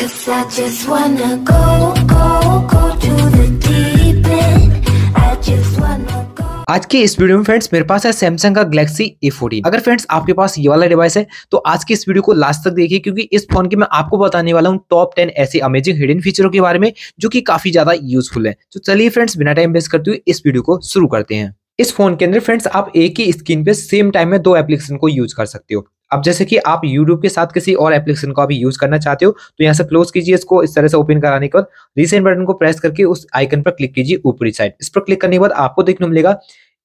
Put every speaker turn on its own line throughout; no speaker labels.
Cause I just wanna go, go, go to the deep end I just wanna आज के इस video में friends मेरे पास है सैमसंग का गैलेक्सी फोर्टीन अगर फ्रेंड्स आपके पास ये वाला डिवाइस है तो आज की इस वीडियो को लास्ट तक देखिए क्योंकि इस फोन के मैं आपको बताने वाला हूँ टॉप टेन ऐसे अमेजिंग हिडन फीचरों के बारे में जो कि काफी ज्यादा यूजफुल है तो चलिए फ्रेंड्स बिना टाइम वेस्ट करते हुए इस वीडियो को शुरू करते हैं इस फोन के अंदर फ्रेंड्स आप एक ही स्क्रीन पे सेम टाइम में दो एप्लीकेशन को यूज कर सकते हो अब जैसे कि आप यूट्यूब के साथ किसी और एप्लीकेशन को अभी यूज करना चाहते हो तो यहाँ से क्लोज कीजिए इसको इस तरह से ओपन कराने के बाद रिसेंट बटन को प्रेस करके उस आइकन पर क्लिक कीजिए ऊपरी साइड इस पर क्लिक करने के बाद आपको देखने मिलेगा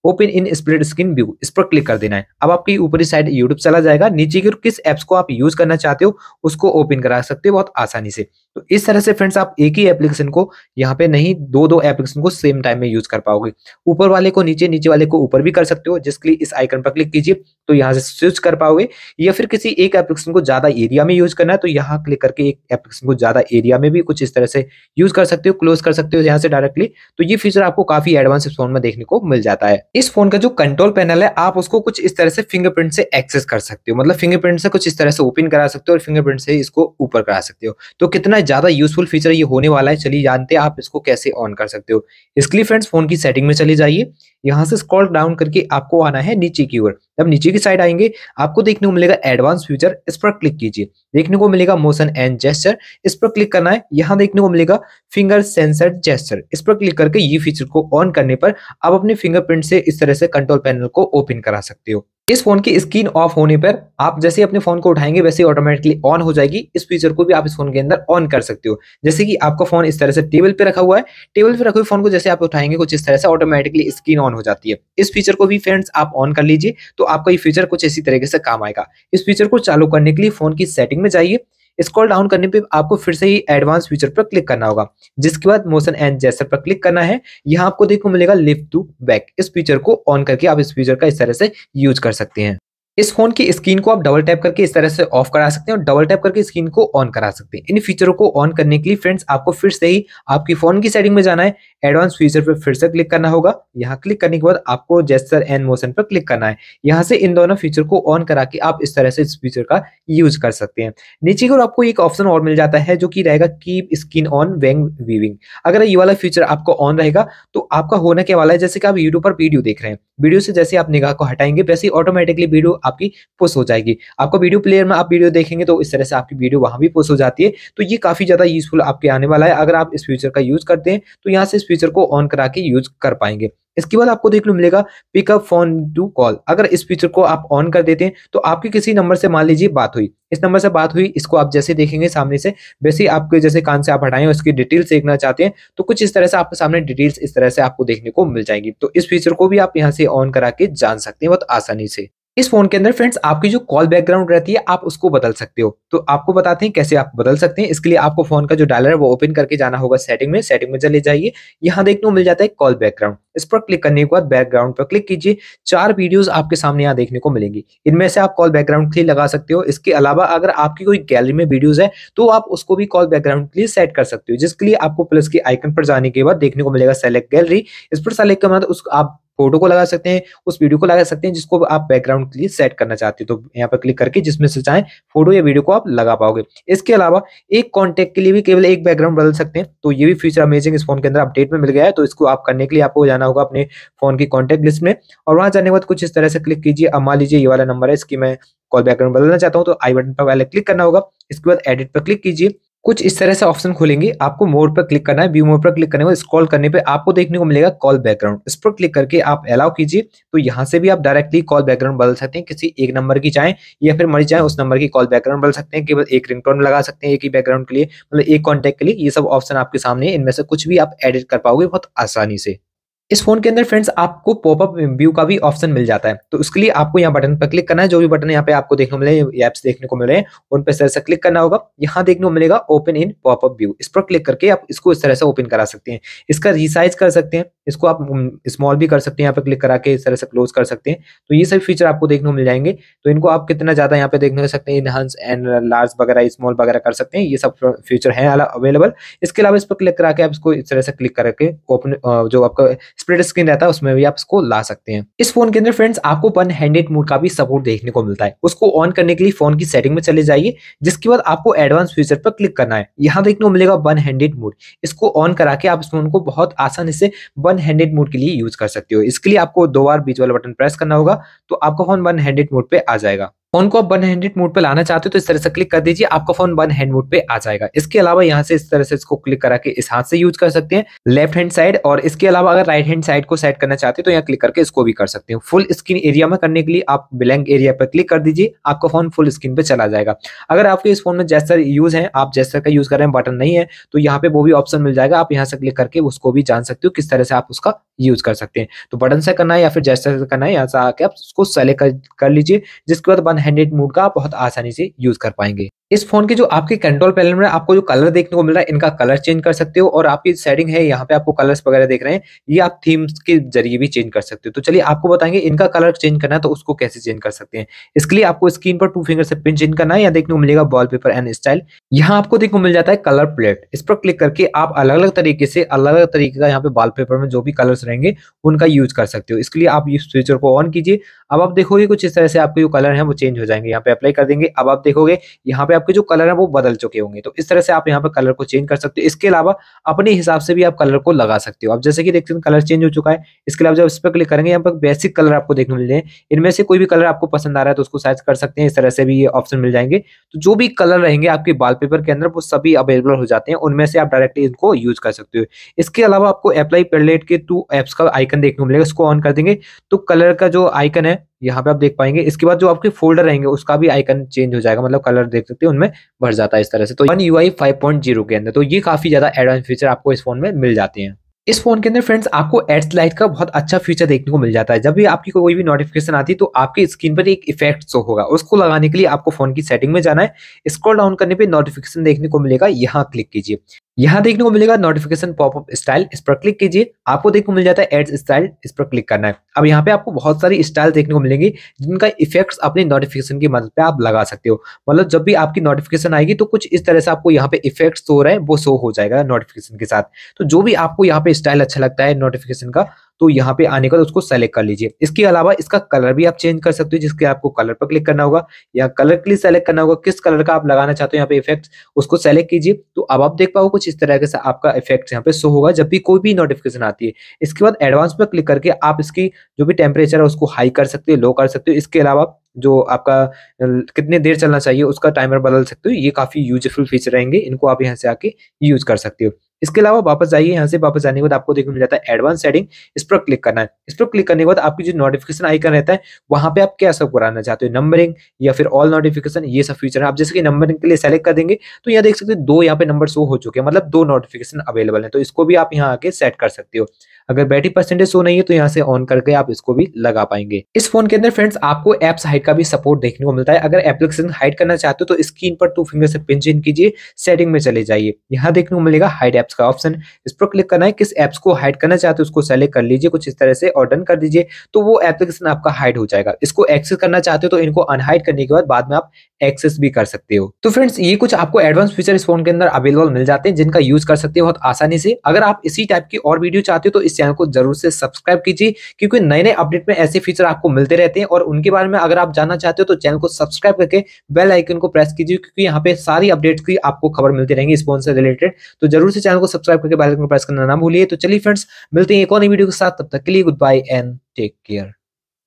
open in split screen view इस पर क्लिक कर देना है अब आपकी ऊपरी साइड यूट्यूब चला जाएगा नीचे की किस एप्स को आप यूज करना चाहते हो उसको ओपन करा सकते हो बहुत आसानी से तो इस तरह से फ्रेंड्स आप एक ही एप्लीकेशन को यहाँ पे नहीं दो दो एप्लीकेशन को सेम टाइम में यूज कर पाओगे ऊपर वाले को नीचे नीचे वाले को ऊपर भी कर सकते हो जिसके लिए इस आइकन पर क्लिक कीजिए तो यहाँ से स्विच कर पाओगे या फिर किसी एक एप्लीकेशन को ज्यादा एरिया में यूज करना है तो यहाँ क्लिक करके एक एप्लीकेशन को ज्यादा एरिया में भी कुछ इस तरह से यूज कर सकते हो क्लोज कर सकते हो यहाँ से डायरेक्टली तो ये फीचर आपको काफी एडवांस फोन में देखने को मिल जाता है इस फोन का जो कंट्रोल पैनल है आप उसको कुछ इस तरह से फिंगरप्रिंट से एक्सेस कर सकते हो मतलब फिंगरप्रिंट से कुछ इस तरह से ओपन करा सकते हो और फिंगरप्रिंट से इसको ऊपर करा सकते हो तो कितना ज़्यादा यूजफुल फीचर ये होने वाला है चलिए जानते हैं आप इसको कैसे ऑन कर सकते हो इसके लिए फ्रेंड्स फोन की सेटिंग में चले जाइए यहाँ से स्क्रॉल डाउन करके आपको आना है नीचे की ओर जब नीचे की साइड आएंगे आपको देखने को मिलेगा एडवांस फीचर इस पर क्लिक कीजिए देखने को मिलेगा मोशन एंड जेस्टर इस पर क्लिक करना है यहाँ देखने को मिलेगा फिंगर सेंसर जेस्टर इस पर क्लिक करके ये फीचर को ऑन करने पर आप अपने फिंगरप्रिंट से इस तरह से कंट्रोल पैनल को ओपन करा सकते हो इस फोन की स्क्रीन ऑफ होने पर आप जैसे अपने फोन को उठाएंगे वैसे ऑटोमेटिकली ऑन हो जाएगी इस फीचर को भी आप इस फोन के अंदर ऑन कर सकते हो जैसे कि आपका फोन इस तरह से टेबल पे रखा हुआ है टेबल पे रखे हुए फोन को जैसे आप उठाएंगे कुछ इस तरह से ऑटोमेटिकली स्क्रीन ऑन हो जाती है इस फीचर को भी फ्रेंड्स आप ऑन कर लीजिए तो आपका ये फीचर कुछ इसी तरीके से काम आएगा इस फीचर को चालू करने के लिए फोन की सेटिंग में जाइए स्क्रॉल डाउन करने पे आपको फिर से ही एडवांस फीचर पर क्लिक करना होगा जिसके बाद मोशन एंड जेस्टर पर क्लिक करना है यहाँ आपको देखो मिलेगा लिफ्ट टू बैक इस फीचर को ऑन करके आप इस फीचर का इस तरह से यूज कर सकते हैं इस फोन की स्क्रीन को आप डबल टैप करके इस तरह से ऑफ करा सकते हैं और डबल टैप करके स्क्रीन को ऑन करा सकते हैं इन फीचरों को ऑन करने के लिए फ्रेंड्स आपको फिर से ही आपकी फोन की सेटिंग में जाना है एडवांस फीचर पर फिर से क्लिक करना होगा यहाँ क्लिक करने के बाद आपको जेस्टर एंड मोशन पर क्लिक करना है यहाँ से इन दोनों फीचर को ऑन करा के आप इस तरह से इस फीचर का यूज कर सकते हैं नीचे की ओर आपको एक ऑप्शन और मिल जाता है जो कि रहेगा keep screen on when viewing अगर ये वाला फीचर आपको ऑन रहेगा तो आपका होना क्या वाला है जैसे कि आप यूट्यूब पर वीडियो देख रहे हैं वीडियो से जैसे आप निगाह को हटाएंगे वैसे ऑटोमेटिकली वीडियो आपकी पोस्ट हो जाएगी आपको वीडियो प्लेयर में आप वीडियो देखेंगे तो इस तरह से आपकी वीडियो वहां भी पोस्ट हो जाती है तो ये काफ़ी ज़्यादा यूजफुल आपके आने वाला है अगर आप इस फीचर का यूज़ करते हैं तो यहाँ से इस फीचर को ऑन करा के यूज़ कर पाएंगे इसके बाद आपको देखने मिलेगा पिकअप फोन डू कॉल अगर इस फीचर को आप ऑन कर देते हैं तो आपके किसी नंबर से मान लीजिए बात हुई इस नंबर से बात हुई इसको आप जैसे देखेंगे सामने से वैसे ही आपके जैसे कान से आप हटाएं उसकी डिटेल्स देखना चाहते हैं तो कुछ इस तरह से आपके सामने डिटेल्स इस तरह से आपको देखने को मिल जाएगी तो इस फीचर को भी आप यहाँ से ऑन करा के जान सकते हैं बहुत आसानी से इस फोन के अंदर फ्रेंड्स आपकी जो कॉल बैकग्राउंड रहती है आप उसको बदल सकते हो तो आपको बताते हैं कैसे आप बदल सकते हैं इसके लिए आपको फोन का जो डायलर है वो ओपन करके जाना होगा सेटिंग में सेटिंग में चले जाइए यहाँ देखने को मिल जाता है कॉल बैकग्राउंड इस पर क्लिक करने के बाद बैकग्राउंड पर क्लिक कीजिए चार वीडियोस आपके सामने यहाँ देखने को मिलेंगी इनमें से आप कॉल बैकग्राउंड के लिए लगा सकते हो इसके अलावा अगर आपकी कोई गैलरी में वीडियोज है तो आप उसको भी कॉल बैकग्राउंड के लिए सेट कर सकते हो जिसके लिए आपको प्लस के आइकन पर जाने के बाद देखने को मिलेगा सेलेक्ट गैलरी इस पर सेलेक्ट करना आप फोटो को लगा सकते हैं उस वीडियो को लगा सकते हैं जिसको आप बैकग्राउंड के लिए सेट करना चाहते हो तो यहाँ पर क्लिक करके जिसमें से चाहे फोटो या वीडियो को आप लगा पाओगे इसके अलावा एक कॉन्टेक्ट के लिए भी केवल एक बैकग्राउंड बदल सकते हैं तो ये भी फीचर अमेजिंग इस फोन के अंदर अपडेट में मिल गया है तो इसको आप करने के लिए आपको जाना होगा अपने फोन की कॉन्टेक्ट लिस्ट में और वहां जाने के बाद कुछ इस तरह से क्लिक कीजिए अब मान लीजिए ये वाला नंबर है इसकी मैं कॉल बैकग्राउंड बदलना चाहता हूँ तो आई बटन पर पहले क्लिक करना होगा इसके बाद एडिट पर क्लिक कीजिए कुछ इस तरह से ऑप्शन खुलेंगे आपको मोड पर क्लिक करना है व्यू मोड पर क्लिक करने के स्क्रॉल करने पे आपको देखने को मिलेगा कॉल बैकग्राउंड इस पर क्लिक करके आप अलाउ कीजिए तो यहाँ से भी आप डायरेक्टली कॉल बैकग्राउंड बदल सकते हैं किसी एक नंबर की चाहें या फिर मरी चाहें उस नंबर की कॉल बैकग्राउंड बदल सकते हैं केवल एक रिंगटोन लगा सकते हैं एक ही बैकग्राउंड के लिए मतलब एक कॉन्टेक्ट के लिए ये सब ऑप्शन आपके सामने इनमें से कुछ भी आप एडिट कर पाओगे बहुत आसानी से इस फोन के अंदर फ्रेंड्स आपको पॉपअप व्यू का भी ऑप्शन मिल जाता है तो उसके लिए आपको यहाँ बटन पर क्लिक करना है जो भी बटन यहाँ पे आपको देखने को मिले ऐप्स देखने को मिले उन पर इस तरह से क्लिक करना होगा यहाँ देखने को मिलेगा ओपन इन पॉपअप व्यू इस पर क्लिक करके आप इसको इस तरह से ओपन करा सकते हैं इसका रिसाइज कर सकते हैं इसको आप स्मॉल भी कर सकते हैं यहाँ पे क्लिक करा के इस तरह से क्लोज कर सकते हैं तो ये सभी फीचर आपको देखने को मिल जाएंगे तो इनको आप कितना ज्यादा यहाँ पे देखने को सकते हैं इनहांस एंड लार्ज वगैरह स्मॉल वगैरह कर सकते हैं ये सब फीचर है अवेलेबल इसके अलावा इस पर क्लिक करा के आप इसको इस तरह से क्लिक करके ओपन जो आपका स्प्रिट स्क्रीन रहता है उसमें भी आप इसको ला सकते हैं इस फोन के अंदर फ्रेंड्स आपको वन हैंडेड मोड का भी सपोर्ट देखने को मिलता है उसको ऑन करने के लिए फोन की सेटिंग में चले जाइए जिसके बाद आपको एडवांस फीचर पर क्लिक करना है यहाँ देखने को मिलेगा वन हैंडेड मोड इसको ऑन करा के आप इस फोन को बहुत आसानी से वन हैंडेड मोड के लिए यूज कर सकते हो इसके लिए आपको दो बार बीच वाला बटन प्रेस करना होगा तो आपका फोन वन हैंडेड मोड पर आ जाएगा फोन को आप वन हैंडेड मोड पे लाना चाहते हो तो इस तरह से क्लिक कर दीजिए आपका फोन वन हैंड मोड पे आ जाएगा इसके अलावा यहाँ से इस तरह से इसको क्लिक करा के इस हाथ से यूज कर सकते हैं लेफ्ट हैंड साइड और इसके अलावा अगर राइट हैंड साइड को सेट करना चाहते हो तो यहाँ क्लिक करके इसको भी कर सकते हो फुल स्क्रीन एरिया में करने के लिए आप ब्लैंक एरिया पर क्लिक कर दीजिए आपका फोन फुल स्क्रीन पे चला जाएगा अगर आपके इस फोन में जैसा यूज है आप जैसा का यूज कर रहे हैं बटन नहीं है तो यहाँ पे वो भी ऑप्शन मिल जाएगा आप यहाँ से क्लिक करके उसको भी जान सकते हो किस तरह से आप उसका यूज कर सकते हैं तो बटन से करना है या फिर जैसा करना है यहाँ से आके आप उसको सेलेक्ट कर लीजिए जिसके बाद वन हैंडेड मोड का बहुत आसानी से यूज कर पाएंगे इस फोन के जो आपके कंट्रोल पैनल में आपको जो कलर देखने को मिल रहा है इनका कलर चेंज कर सकते हो और आपकी सेटिंग है यहाँ पे आपको कलर्स वगैरह देख रहे हैं ये आप थीम्स के जरिए भी चेंज कर सकते हो तो चलिए आपको बताएंगे इनका कलर चेंज करना है तो उसको कैसे चेंज कर सकते हैं इसके लिए आपको स्क्रीन पर टू फिंगर से पिन चेंज करना है या देखने को मिलेगा वॉल पेपर एंड स्टाइल यहाँ आपको देखने को मिल जाता है कलर प्लेट इस पर क्लिक करके आप अलग अलग तरीके से अलग अलग तरीके का यहाँ पे वॉल पेपर में जो भी कलर्स रहेंगे उनका यूज कर सकते हो इसके लिए आप इस फीचर को ऑन कीजिए अब आप देखोगे कुछ इस तरह से आपके जो कलर है वो चेंज हो जाएंगे यहाँ पे अप्लाई कर देंगे अब आप देखोगे यहाँ पे आपके जो कलर है वो बदल चुके होंगे तो इस तरह से आप यहाँ पर कलर को चेंज कर सकते हो इसके अलावा अपने हिसाब से भी आप कलर को लगा सकते हो आप जैसे कि देखते हैं कलर चेंज हो चुका है इसके अलावा जब इस पर क्लिक करेंगे यहाँ पर बेसिक कलर आपको देखने मिल जाए इनमें से कोई भी कलर आपको पसंद आ रहा है तो उसको सर्च कर सकते हैं इस तरह से भी ये ऑप्शन मिल जाएंगे तो जो भी कलर रहेंगे आपके वॉलपेपर के अंदर वो सभी अवेलेबल हो जाते हैं उनमें से आप डायरेक्टली इनको यूज कर सकते हो इसके अलावा आपको अप्लाई पेडलेट के टू एप्स का आइकन देखने को मिलेगा उसको ऑन कर देंगे तो कलर का जो आइकन है यहाँ पे आप देख पाएंगे इसके बाद जो आपके फोल्डर रहेंगे उसका भी आइकन चेंज हो जाएगा मतलब कलर देख सकते हैं उनमें भर जाता है इस तरह से तो one U I five point zero के अंदर तो ये काफी ज्यादा एडवांस फीचर आपको इस फोन में मिल जाते हैं इस फोन के अंदर फ्रेंड्स आपको एड्स लाइट का बहुत अच्छा फीचर देखने को मिल जाता है जब भी आपकी कोई भी नोटिफिकेशन आती है तो आपकी स्क्रीन पर एक इफेक्ट शो होगा उसको लगाने के लिए आपको फोन की सेटिंग में जाना है स्क्रॉल डाउन करने पे नोटिफिकेशन देखने को मिलेगा यहाँ क्लिक कीजिए यहाँ देखने को मिलेगा नोटिफिकेशन पॉपअप स्टाइल इस पर क्लिक कीजिए आपको देखने को मिल जाता है एड्स स्टाइल इस पर क्लिक करना है अब यहाँ पे आपको बहुत सारी स्टाइल देखने को मिलेंगी जिनका इफेक्ट्स अपने नोटिफिकेशन की मदद पे आप लगा सकते हो मतलब जब भी आपकी नोटिफिकेशन आएगी तो कुछ इस तरह से आपको यहाँ पे इफेक्ट शो तो रहे हैं वो शो हो जाएगा नोटिफिकेशन के साथ तो जो भी आपको यहाँ पे स्टाइल अच्छा लगता है नोटिफिकेशन का तो यहाँ पे आने का तो उसको सेलेक्ट कर लीजिए इसके अलावा इसका कलर भी आप चेंज कर सकते हो जिसके आपको कलर पर क्लिक करना होगा या कलर के लिए सेलेक्ट करना होगा किस कलर का आप लगाना चाहते हो यहाँ पे इफेक्ट उसको सेलेक्ट कीजिए तो अब आप देख पाओ कुछ इस तरह से आपका इफेक्ट यहाँ पे शो होगा जब भी कोई भी नोटिफिकेशन आती है इसके बाद एडवांस पर क्लिक करके आप इसकी जो भी टेम्परेचर है उसको हाई कर सकते हो लो कर सकते हो इसके अलावा जो आपका कितने देर चलना चाहिए उसका टाइमर बदल सकते हो ये काफी यूजफुल फीचर रहेंगे इनको आप यहाँ से आके यूज कर सकते हो इसके अलावा वापस जाइए यहाँ से वापस जाने के बाद आपको देखने मिल जाता है एडवांस सेटिंग इस पर क्लिक करना है इस पर क्लिक करने के बाद आपकी जो नोटिफिकेशन आइकन रहता है वहां पे आप क्या सब कराना चाहते हो नंबरिंग या फिर ऑल नोटिफिकेशन ये सब फीचर है आप जैसे कि नंबरिंग के लिए सेलेक्ट कर देंगे तो यहाँ देख सकते हो दो यहाँ पे नंबर शो हो चुके हैं मतलब दो नोटिफिकेशन अवेलेबल है तो इसको भी आप यहाँ आके सेट कर सकते हो अगर बैटरी परसेंटेज शो नहीं है तो यहाँ से ऑन करके आप इसको भी लगा पाएंगे इस फोन के अंदर फ्रेंड्स आपको एप्स हाइट का भी सपोर्ट देखने को मिलता है अगर एप्लीकेशन हाइड करना चाहते हो तो स्क्रीन पर टू फिंगर से पिंच इन कीजिए सेटिंग में चले जाइए यहाँ देखने को मिलेगा हाइट एप्स का ऑप्शन इस पर क्लिक करना है किस एप्स को हाइड करना चाहते हो उसको सेलेक्ट कर लीजिए कुछ इस तरह से और डन कर दीजिए तो वो एप्लीकेशन आपका हाइड हो जाएगा इसको एक्सेस करना चाहते हो तो इनको अनहाइट करने के बाद बाद में आप एक्सेस भी कर सकते हो तो फ्रेंड्स ये कुछ आपको एडवांस फीचर इस फोन के अंदर अवेलेबल मिल जाते हैं जिनका यूज कर सकते हो बहुत आसानी से अगर आप इसी टाइप की और वीडियो चाहते हो तो इस चैनल को जरूर से सब्सक्राइब कीजिए क्योंकि नए नए अपडेट में ऐसे फीचर आपको मिलते रहते हैं और उनके बारे में अगर आप जानना चाहते हो तो चैनल को सब्सक्राइब करके बेल आइकन को प्रेस कीजिए क्योंकि यहाँ पे सारी अपडेट की आपको खबर मिलती रहेंगी स्पॉन्सर रिलेटेड तो जरूर से चैनल को सब्सक्राइब करके बेलाइकन को प्रेस करना ना भूलिए तो चलिए फ्रेंड्स मिलते हैं एक और नई वीडियो के साथ तब तक के लिए good bye and take care